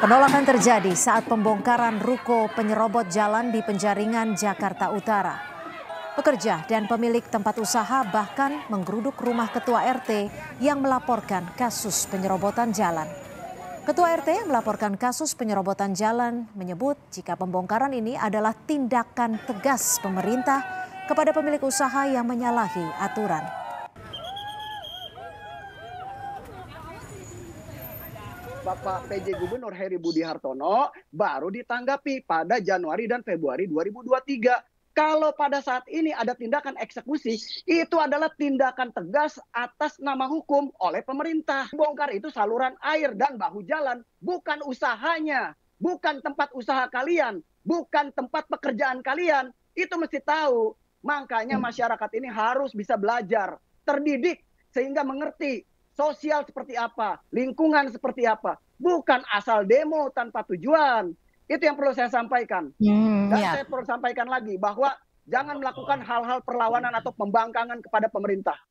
Penolakan terjadi saat pembongkaran ruko penyerobot jalan di penjaringan Jakarta Utara. Pekerja dan pemilik tempat usaha bahkan menggeruduk rumah ketua RT yang melaporkan kasus penyerobotan jalan. Ketua RT yang melaporkan kasus penyerobotan jalan menyebut jika pembongkaran ini adalah tindakan tegas pemerintah kepada pemilik usaha yang menyalahi aturan. Bapak PJ Gubernur Heri Budi Hartono baru ditanggapi pada Januari dan Februari 2023. Kalau pada saat ini ada tindakan eksekusi, itu adalah tindakan tegas atas nama hukum oleh pemerintah. Bongkar itu saluran air dan bahu jalan, bukan usahanya, bukan tempat usaha kalian, bukan tempat pekerjaan kalian. Itu mesti tahu. Makanya masyarakat ini harus bisa belajar, terdidik sehingga mengerti sosial seperti apa, lingkungan seperti apa. Bukan asal demo tanpa tujuan. Itu yang perlu saya sampaikan. Hmm, Dan ya. saya perlu sampaikan lagi bahwa jangan melakukan hal-hal perlawanan atau pembangkangan kepada pemerintah.